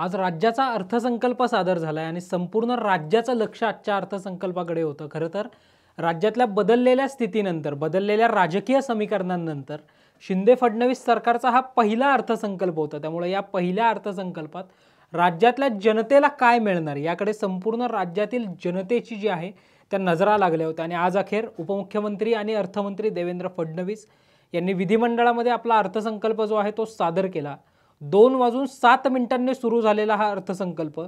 आज राज्याचा अर्थसंकल्प सादर झाला आहे आणि संपूर्ण राज्याचं लक्ष आजच्या अर्थसंकल्पाकडे होतं खरं तर राज्यातल्या बदललेल्या स्थितीनंतर बदललेल्या राजकीय समीकरणांनंतर शिंदे फडणवीस सरकारचा हा पहिला अर्थसंकल्प होता त्यामुळे या पहिल्या अर्थसंकल्पात राज्यातल्या जनतेला काय मिळणार याकडे संपूर्ण राज्यातील जनतेची जी आहे त्या नजरा लागल्या होत्या आणि आज अखेर उपमुख्यमंत्री आणि अर्थमंत्री देवेंद्र फडणवीस यांनी विधिमंडळामध्ये आपला अर्थसंकल्प जो आहे तो सादर केला दोन वाजून सात मिनिटांनी सुरू झालेला हा अर्थसंकल्प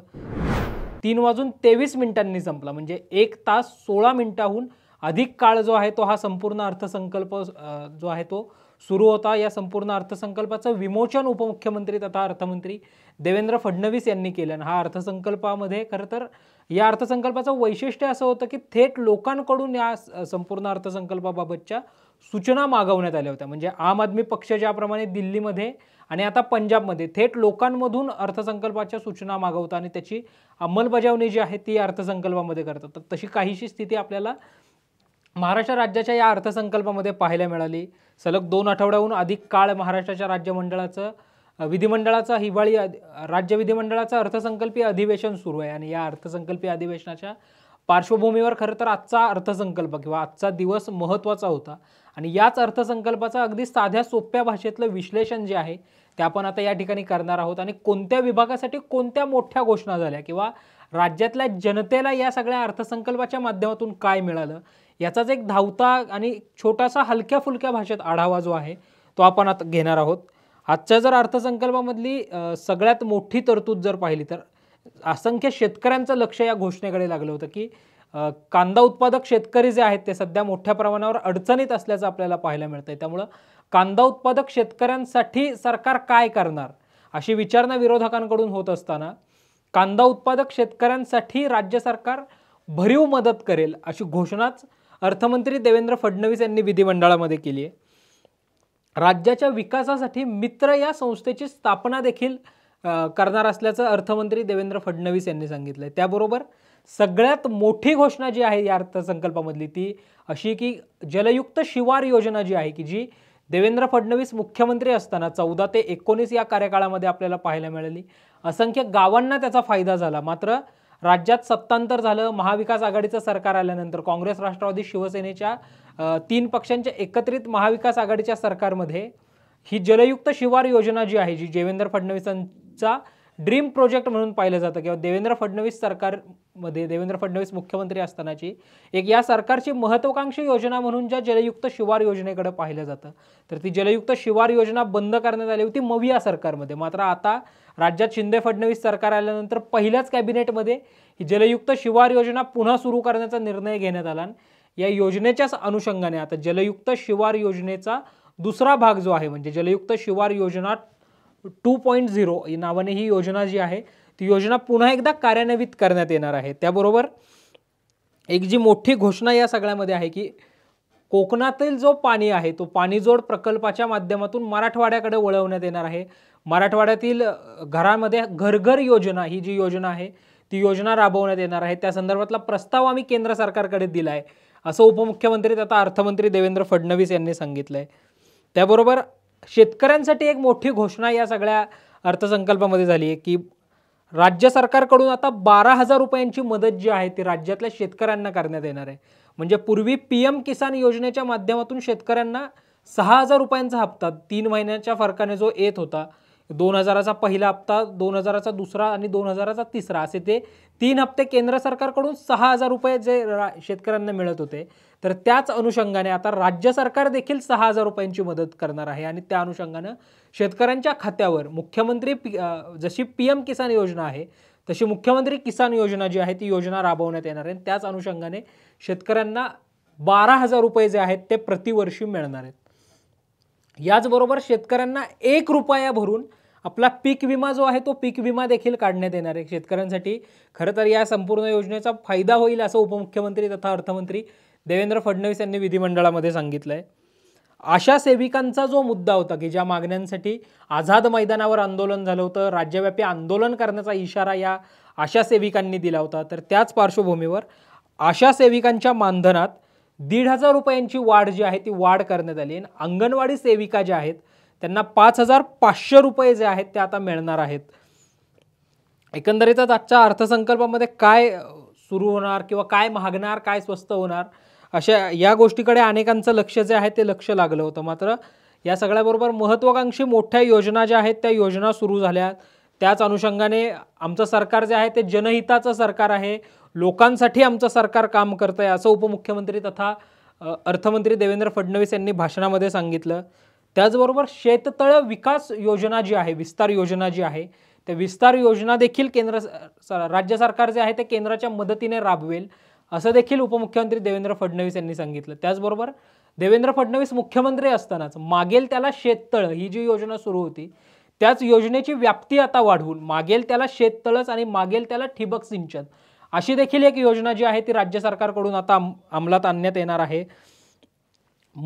तीन वाजून तेवीस मिनिटांनी संपला म्हणजे एक तास सोळा मिनिटाहून अधिक काळ जो आहे तो हा संपूर्ण अर्थसंकल्प जो आहे तो सुरू होता या संपूर्ण अर्थसंकल्पाचं विमोचन उपमुख्यमंत्री तथा अर्थमंत्री देवेंद्र फडणवीस यांनी केलं आणि हा अर्थसंकल्पामध्ये खरं तर या अर्थसंकल्पाचं वैशिष्ट्य असं होतं की थेट लोकांकडून या संपूर्ण अर्थसंकल्पाबाबतच्या सूचना मागवण्यात आल्या होत्या म्हणजे आम आदमी पक्ष ज्याप्रमाणे दिल्लीमध्ये आणि आता पंजाबमध्ये थेट लोकांमधून अर्थसंकल्पाच्या सूचना मागवतात आणि त्याची अंमलबजावणी जी आहे ती अर्थसंकल्पामध्ये करतात तर तशी काहीशी स्थिती आपल्याला महाराष्ट्र राज्याच्या या अर्थसंकल्पामध्ये पाहायला मिळाली सलग दोन आठवड्याहून अधिक काळ महाराष्ट्राच्या राज्यमंडळाचं विधिमंडळाचा हिवाळी राज्य विधिमंडळाचं अर्थसंकल्पीय अधिवेशन सुरू आहे आणि या अर्थसंकल्पीय अधिवेशनाच्या पार्श्वभूमीवर खरं तर आजचा अर्थसंकल्प किंवा आजचा दिवस महत्त्वाचा होता आणि याच अर्थसंकल्पाचं अगदी साध्या सोप्या भाषेतलं विश्लेषण जे आहे ते आपण आता या ठिकाणी करणार आहोत आणि कोणत्या विभागासाठी कोणत्या मोठ्या घोषणा झाल्या किंवा राज्यातल्या जनतेला या सगळ्या अर्थसंकल्पाच्या माध्यमातून काय मिळालं याचाच एक धावता आणि छोटासा हलक्या फुलक्या भाषेत आढावा जो आहे तो आपण आता घेणार आहोत आजच्या जर अर्थसंकल्पामधली सगळ्यात मोठी तरतूद जर पाहिली तर असंख्य शेतकऱ्यांचं लक्ष या घोषणेकडे लागलं होतं की कांदा उत्पादक शेतकरी जे आहेत ते सध्या मोठ्या प्रमाणावर अडचणीत असल्याचं आपल्याला पाहायला आहे त्यामुळं कांदा उत्पादक शेतकऱ्यांसाठी सरकार काय करणार अशी विचारणा विरोधकांकडून होत असताना कांदा उत्पादक शेतकऱ्यांसाठी राज्य सरकार भरीव मदत करेल अशी घोषणाच अर्थमंत्री देवेंद्र फडणवीस यांनी विधिमंडळामध्ये केली आहे राज्याच्या विकासासाठी मित्र या संस्थेची स्थापना देखील करणार असल्याचं अर्थमंत्री देवेंद्र फडणवीस यांनी सांगितलं आहे त्याबरोबर सगळ्यात मोठी घोषणा जी आहे या अर्थसंकल्पामधली ती अशी की जलयुक्त शिवार योजना जी आहे की जी देवेंद्र फडणवीस मुख्यमंत्री असताना चौदा ते एकोणीस या कार्यकाळामध्ये आपल्याला पाहायला मिळाली असंख्य गावांना त्याचा फायदा झाला मात्र राज्यात सत्तांतर झालं महाविकास आघाडीचं सरकार आल्यानंतर काँग्रेस राष्ट्रवादी शिवसेनेच्या तीन पक्षांच्या एकत्रित महाविकास आघाडीच्या सरकारमध्ये ही जलयुक्त शिवार योजना जी आहे जी देवेंद्र फडणवीसांचा ड्रीम प्रोजेक्ट म्हणून पाहिलं जातं किंवा देवेंद्र फडणवीस सरकार मध्ये देवेंद्र फडणवीस मुख्यमंत्री असतानाची एक या सरकारची महत्वाकांक्षी योजना म्हणून ज्या जलयुक्त शिवार योजनेकडे पाहिलं जातं तर ती जलयुक्त शिवार योजना बंद करण्यात आली होती मविया सरकारमध्ये मात्र आता राज्यात शिंदे फडणवीस सरकार आल्यानंतर पहिल्याच कॅबिनेटमध्ये ही जलयुक्त शिवार योजना पुन्हा सुरू करण्याचा निर्णय घेण्यात आला या योजनेच्याच अनुषंगाने आता जलयुक्त शिवार योजनेचा दुसरा भाग जो आहे म्हणजे जलयुक्त शिवार योजना टू पॉईंट झिरो नावाने ही योजना जी आहे ती योजना पुन्हा एकदा कार्यान्वित करण्यात येणार आहे त्याबरोबर एक जी मोठी घोषणा या सगळ्यामध्ये आहे की कोकणातील जो पाणी आहे तो पाणीजोड प्रकल्पाच्या माध्यमातून मराठवाड्याकडे वळवण्यात येणार आहे मराठवाड्यातील घरामध्ये घरघर योजना ही जी योजना आहे ती योजना राबवण्यात येणार आहे त्या संदर्भातला प्रस्ताव आम्ही केंद्र सरकारकडे दिला आहे असं उपमुख्यमंत्री तथा अर्थमंत्री देवेंद्र फडणवीस यांनी सांगितलं आहे त्याबरोबर शेतकऱ्यांसाठी एक मोठी घोषणा या सगळ्या अर्थसंकल्पामध्ये झाली आहे की राज्य सरकारकडून आता बारा हजार रुपयांची मदत जी आहे ती राज्यातल्या शेतकऱ्यांना करण्यात येणार आहे म्हणजे पूर्वी पी किसान योजनेच्या माध्यमातून शेतकऱ्यांना सहा हजार रुपयांचा हप्ता तीन महिन्याच्या फरकाने जो येत होता दोन हजाराचा पहिला हप्ता दोन हजाराचा दुसरा आणि दोन हजाराचा तिसरा असे ते तीन हप्ते केंद्र सरकारकडून सहा हजार रुपये जे शेतकऱ्यांना मिळत होते तर त्याच अनुषंगाने आता राज्य सरकार देखील सहा हजार रुपयांची मदत करणार आहे आणि त्या अनुषंगानं शेतकऱ्यांच्या खात्यावर मुख्यमंत्री पी जशी पी एम किसान योजना आहे तशी मुख्यमंत्री किसान योजना जी आहे ती योजना राबवण्यात येणार आहे त्याच अनुषंगाने शेतकऱ्यांना बारा हजार रुपये जे आहेत ते प्रतिवर्षी मिळणार आहेत याचबरोबर शेतकऱ्यांना एक रुपया भरून आपला पीक विमा जो आहे तो पीक विमा देखील काढण्यात येणार आहे शेतकऱ्यांसाठी खरं तर या संपूर्ण योजनेचा फायदा होईल असं उपमुख्यमंत्री तथा अर्थमंत्री देवेंद्र फडणवीस यांनी विधिमंडळामध्ये सांगितलं आहे आशा सेविकांचा जो मुद्दा होता की ज्या मागण्यांसाठी आझाद मैदानावर आंदोलन झालं होतं राज्यव्यापी आंदोलन करण्याचा इशारा या आशा सेविकांनी दिला होता तर त्याच पार्श्वभूमीवर आशा सेविकांच्या मानधनात दीड हजार रुपयांची वाढ जी आहे ती वाढ करण्यात आली आणि अंगणवाडी सेविका ज्या आहेत त्यांना पाच हजार पाचशे रुपये जे आहेत ते आता मिळणार आहेत एकंदरीतच आजच्या अर्थसंकल्पामध्ये काय सुरू होणार किंवा काय मागणार काय स्वस्त होणार अशा या गोष्टीकडे अनेकांचं लक्ष जे आहे ते लक्ष लागलं होतं मात्र या सगळ्याबरोबर महत्त्वाकांक्षी मोठ्या योजना ज्या आहेत त्या योजना सुरू झाल्या त्याच अनुषंगाने आमचं सरकार जे आहे ते जनहिताचं सरकार आहे लोकांसाठी आमचं सरकार काम करत आहे असं उपमुख्यमंत्री तथा अर्थमंत्री देवेंद्र फडणवीस यांनी भाषणामध्ये सांगितलं त्याचबरोबर शेततळ विकास योजना जी आहे विस्तार योजना जी आहे त्या विस्तार योजना देखील केंद्र राज्य सरकार जे आहे ते केंद्राच्या मदतीने राबवेल असं देखील उपमुख्यमंत्री देवेंद्र फडणवीस यांनी सांगितलं त्याचबरोबर देवेंद्र फडणवीस मुख्यमंत्री असतानाच मागेल त्याला शेततळ ही जी योजना सुरू होती त्याच योजनेची व्याप्ती आता वाढवून मागेल त्याला शेततळच आणि मागेल त्याला ठिबक सिंचन अशी देखील एक योजना जी आहे ती राज्य सरकारकडून आता अंमलात आणण्यात येणार आहे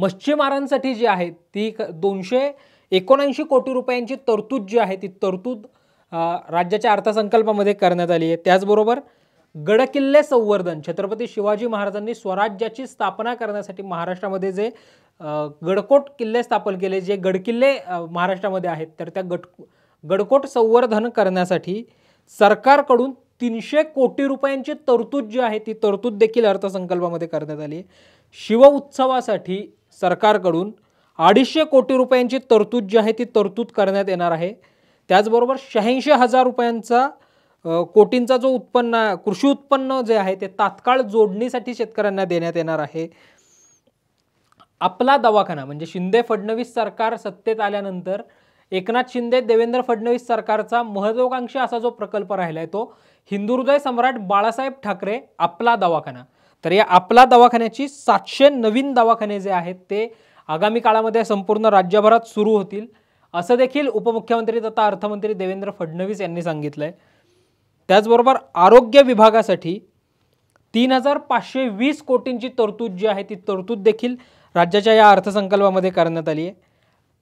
मच्छीमारांसाठी जी आहे ती दोनशे एकोणऐंशी कोटी रुपयांची तरतूद जी आहे ती तरतूद राज्याच्या अर्थसंकल्पामध्ये करण्यात आली आहे त्याचबरोबर गडकिल्ले संवर्धन छत्रपती शिवाजी महाराजांनी स्वराज्याची स्थापना करण्यासाठी महाराष्ट्रामध्ये जे गडकोट किल्ले स्थापन केले जे गडकिल्ले महाराष्ट्रामध्ये आहेत तर त्या गड गडकोट संवर्धन करण्यासाठी सरकारकडून तीनशे कोटी रुपयांची तरतूद जी आहे ती तरतूद देखील अर्थसंकल्पामध्ये करण्यात आली शिव उत्सवासाठी सरकारकडून अडीचशे कोटी रुपयांची तरतूद जी आहे ती तरतूद करण्यात येणार आहे त्याचबरोबर शहाऐंशी हजार रुपयांचा कोटींचा जो उत्पन्न कृषी उत्पन्न जे आहे ते तात्काळ जोडणीसाठी शेतकऱ्यांना देण्यात येणार आहे आपला दवाखाना म्हणजे शिंदे फडणवीस सरकार सत्तेत आल्यानंतर एकनाथ शिंदे देवेंद्र फडणवीस सरकारचा महत्वाकांक्षी असा जो प्रकल्प राहिला आहे तो हिंदुहृदय सम्राट बाळासाहेब ठाकरे आपला दवाखाना तर या आपला दवाखान्याची सातशे नवीन दवाखाने जे आहेत ते आगामी काळामध्ये संपूर्ण राज्यभरात सुरू होतील असं देखील उपमुख्यमंत्री तथा अर्थमंत्री देवेंद्र फडणवीस यांनी सांगितलं आहे त्याचबरोबर आरोग्य विभागासाठी तीन हजार पाचशे वीस कोटींची तरतूद जी आहे ती तरतूद देखील राज्याच्या या अर्थसंकल्पामध्ये करण्यात आली आहे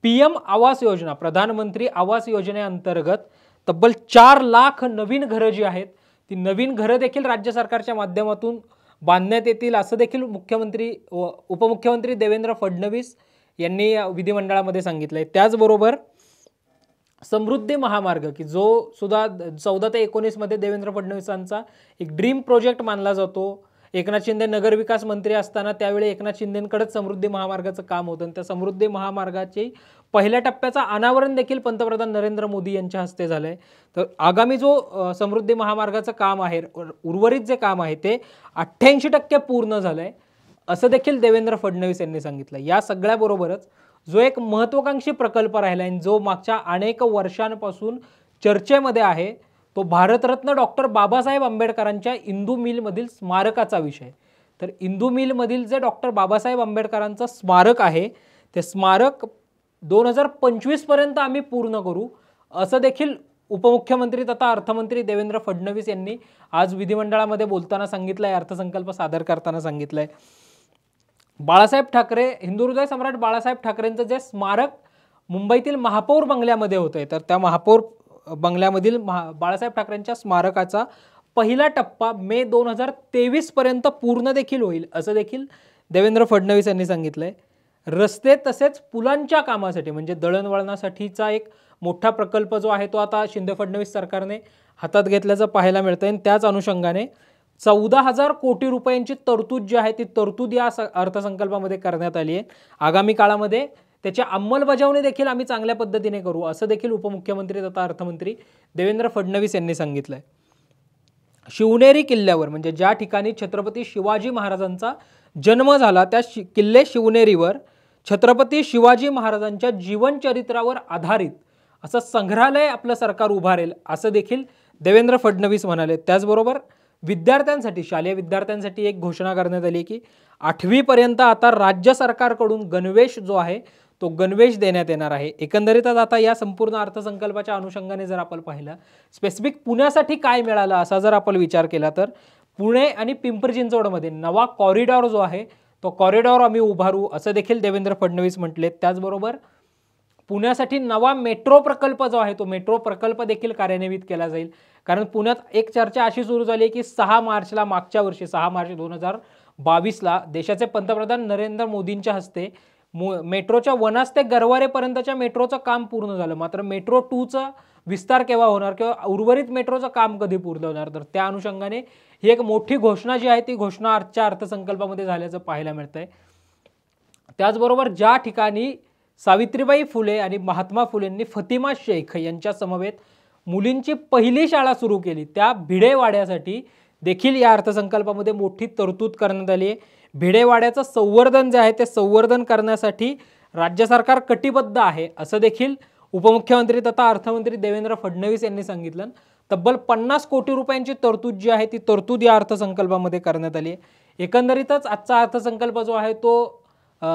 पी एम आवास योजना प्रधानमंत्री आवास योजनेअंतर्गत तब्बल चार लाख नवीन घरं जी आहेत ती नवीन घरं देखील राज्य सरकारच्या माध्यमातून बांधण्यात येतील असं देखील मुख्यमंत्री व उपमुख्यमंत्री देवेंद्र फडणवीस यांनी विधिमंडळामध्ये सांगितलं आहे त्याचबरोबर समृद्धी महामार्ग की जो सुद्धा चौदा ते एकोणीसमध्ये देवेंद्र फडणवीसांचा एक ड्रीम प्रोजेक्ट मानला जातो एकनाथ शिंदे नगरविकास मंत्री असताना त्यावेळी एकनाथ शिंदेकडंच समृद्धी महामार्गाचं काम होतं त्या समृद्धी महामार्गाची पहिल्या टप्प्याचं अनावरण देखील पंतप्रधान नरेंद्र मोदी यांच्या हस्ते झालं आहे तर आगामी जो समृद्धी महामार्गाचं काम आहे उर्वरित जे काम आहे ते अठ्ठ्याऐंशी टक्के पूर्ण झालं आहे असं देखील देवेंद्र फडणवीस यांनी सांगितलं या सगळ्याबरोबरच जो एक महत्त्वाकांक्षी प्रकल्प राहिला आहे जो मागच्या अनेक वर्षांपासून चर्चेमध्ये आहे तो भारतरत्न डॉक्टर बाबासाहेब आंबेडकरांच्या इंदू मिलमधील स्मारकाचा विषय तर इंदू मिलमधील जे डॉक्टर बाबासाहेब आंबेडकरांचं स्मारक आहे ते स्मारक दोन हजार पंचवीसपर्यंत आम्ही पूर्ण करू असं देखील उपमुख्यमंत्री तथा अर्थमंत्री देवेंद्र फडणवीस यांनी आज विधिमंडळामध्ये बोलताना सांगितलं आहे अर्थसंकल्प सादर करताना सांगितलं आहे बाळासाहेब ठाकरे हिंदू सम्राट बाळासाहेब ठाकरेंचं जे स्मारक मुंबईतील महापौर बंगल्यामध्ये होतं तर त्या महापौर बंगल्यामधील महा बाळासाहेब ठाकरेंच्या स्मारकाचा पहिला टप्पा मे दोन हजार तेवीसपर्यंत पूर्ण देखील होईल असं देखील देवेंद्र फडणवीस यांनी सांगितलं आहे रस्ते तसेच पुलांच्या कामासाठी म्हणजे दळणवळणासाठीचा एक मोठा प्रकल्प जो आहे तो आता शिंदे फडणवीस सरकारने हातात घेतल्याचं पाहायला मिळतं आणि त्याच अनुषंगाने चौदा हजार कोटी रुपयांची तरतूद जी आहे ती तरतूद या स अर्थसंकल्पामध्ये करण्यात आली आहे आगामी काळामध्ये त्याची अंमलबजावणी देखील आम्ही चांगल्या पद्धतीने करू असं देखील उपमुख्यमंत्री तथा अर्थमंत्री देवेंद्र फडणवीस यांनी सांगितलं आहे शिवनेरी किल्ल्यावर म्हणजे ज्या ठिकाणी छत्रपती शिवाजी महाराजांचा जन्म झाला त्या शि किल्ले शिवनेरीवर छत्रपती शिवाजी महाराजांच्या जीवनचरित्रावर आधारित असं संग्रहालय आपलं सरकार उभारेल असं देखील देवेंद्र फडणवीस म्हणाले त्याचबरोबर विद्यार्थ्यांसाठी शालेय विद्यार्थ्यांसाठी एक घोषणा करण्यात आली की आठवीपर्यंत आता राज्य सरकारकडून गणवेश जो आहे तो गणवेश देण्यात येणार आहे एकंदरीतच आता या संपूर्ण अर्थसंकल्पाच्या अनुषंगाने जर आपण पाहिलं स्पेसिफिक पुण्यासाठी काय मिळालं असा जर आपण विचार केला तर पुणे आणि पिंपरी चिंचवडमध्ये नवा कॉरिडॉर जो आहे तो कॉरिडॉर आम्ही उभारू असं देखील देवेंद्र फडणवीस म्हटले त्याचबरोबर पुण्यासाठी नवा मेट्रो प्रकल्प जो आहे तो मेट्रो प्रकल्प देखील कार्यान्वित केला जाईल कारण पुण्यात एक चर्चा अशी सुरू झाली की सहा मार्चला मागच्या वर्षी सहा मार्च दोन हजार बावीसला देशाचे पंतप्रधान नरेंद्र मोदींच्या हस्ते मेट्रोच्या वनास ते गरवारेपर्यंतच्या मेट्रोचं काम पूर्ण झालं मात्र मेट्रो टूचा विस्तार केव्हा होणार किंवा उर्वरित मेट्रोचं काम कधी पूर्ण होणार तर त्या अनुषंगाने ही एक मोठी घोषणा जी आहे ती घोषणा आजच्या अर्थसंकल्पामध्ये झाल्याचं पाहायला मिळतं आहे त्याचबरोबर ज्या ठिकाणी सावित्रीबाई फुले आणि महात्मा फुलेंनी फतिमा शेख यांच्या समवेत मुलींची पहिली शाळा सुरू केली त्या भिडेवाड्यासाठी देखील या अर्थसंकल्पामध्ये मोठी तरतूद करण्यात आली आहे भिडेवाड्याचं संवर्धन जे आहे ते संवर्धन करण्यासाठी राज्य सरकार कटिबद्ध आहे असं देखील उपमुख्यमंत्री तथा अर्थमंत्री देवेंद्र फडणवीस यांनी सांगितलं तब्बल पन्नास कोटी रुपयांची तरतूद जी आहे ती तरतूद या अर्थसंकल्पामध्ये करण्यात आली आहे एकंदरीतच आजचा अर्थसंकल्प जो आहे तो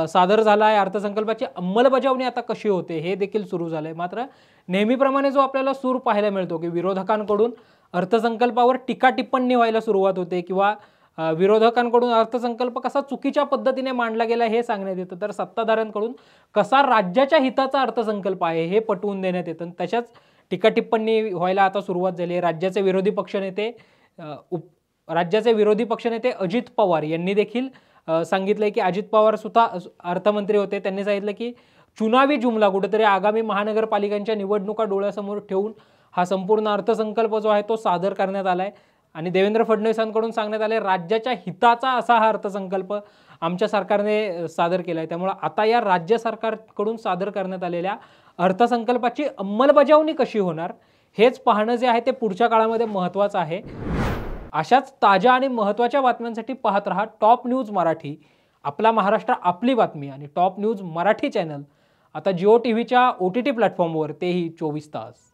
सादर झाला आहे अर्थसंकल्पाची अंमलबजावणी आता कशी होते हे देखील सुरू झालं आहे मात्र नेहमीप्रमाणे जो आपल्याला सूर पाहायला मिळतो की विरोधकांकडून अर्थसंकल्पावर टीका टिप्पणी व्हायला सुरुवात होते किंवा विरोधकांकडून अर्थसंकल्प कसा चुकीच्या पद्धतीने मांडला गेला हे सांगण्यात येतं तर सत्ताधाऱ्यांकडून कसा राज्याच्या हिताचा अर्थसंकल्प आहे हे पटवून देण्यात येतं तशाच टीकाटिप्पणी व्हायला आता सुरुवात झाली आहे राज्याचे विरोधी पक्षनेते उप राज्याचे विरोधी पक्षनेते अजित पवार यांनी देखील सांगितलं की अजित पवार सुद्धा अर्थमंत्री होते त्यांनी सांगितलं की चुनावी जुमला कुठेतरी आगामी महानगरपालिकांच्या निवडणुका डोळ्यासमोर ठेवून हा संपूर्ण अर्थसंकल्प जो आहे तो सादर करण्यात आला आहे आणि देवेंद्र फडणवीसांकडून सांगण्यात आले राज्याच्या हिताचा असा हा अर्थसंकल्प आमच्या सरकारने सादर केला आहे त्यामुळं आता या राज्य सरकारकडून सादर करण्यात आलेल्या अर्थसंकल्पाची अंमलबजावणी कशी होणार हेच पाहणं जे आहे ते पुढच्या काळामध्ये महत्त्वाचं आहे अशाच ताज्या आणि महत्त्वाच्या बातम्यांसाठी पाहत रहा टॉप न्यूज मराठी आपला महाराष्ट्र आपली बातमी आणि टॉप न्यूज मराठी चॅनल आता जिओ टी व्हीच्या ओ टी टी प्लॅटफॉर्मवर तेही चोवीस तास